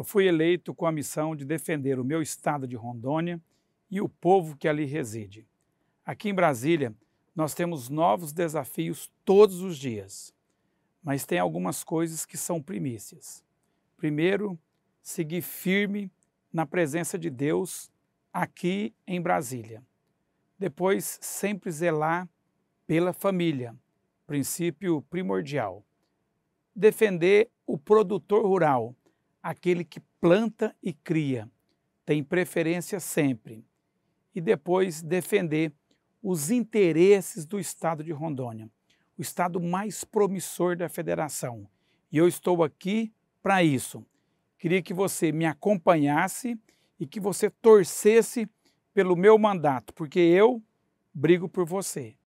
Eu fui eleito com a missão de defender o meu estado de Rondônia e o povo que ali reside. Aqui em Brasília, nós temos novos desafios todos os dias, mas tem algumas coisas que são primícias. Primeiro, seguir firme na presença de Deus aqui em Brasília. Depois, sempre zelar pela família, princípio primordial. Defender o produtor rural, aquele que planta e cria tem preferência sempre. E depois defender os interesses do Estado de Rondônia, o Estado mais promissor da Federação. E eu estou aqui para isso. Queria que você me acompanhasse e que você torcesse pelo meu mandato, porque eu brigo por você.